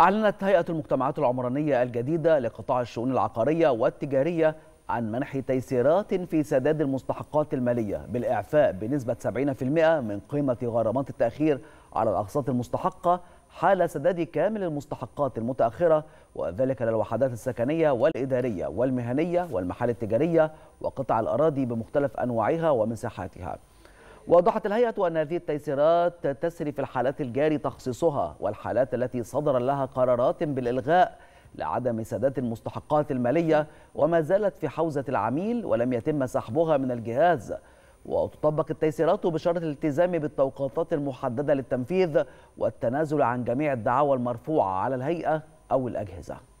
أعلنت هيئة المجتمعات العمرانية الجديدة لقطاع الشؤون العقارية والتجارية عن منح تيسيرات في سداد المستحقات المالية بالإعفاء بنسبة 70% من قيمة غرامات التأخير على الأقساط المستحقة حال سداد كامل المستحقات المتأخرة وذلك للوحدات السكنية والإدارية والمهنية والمحال التجارية وقطع الأراضي بمختلف أنواعها ومساحاتها وأوضحت الهيئة أن هذه التيسيرات تسري في الحالات الجاري تخصيصها والحالات التي صدر لها قرارات بالإلغاء لعدم سداد المستحقات المالية وما زالت في حوزة العميل ولم يتم سحبها من الجهاز وتطبق التيسيرات بشرط الالتزام بالتوقيتات المحددة للتنفيذ والتنازل عن جميع الدعاوى المرفوعة على الهيئة أو الأجهزة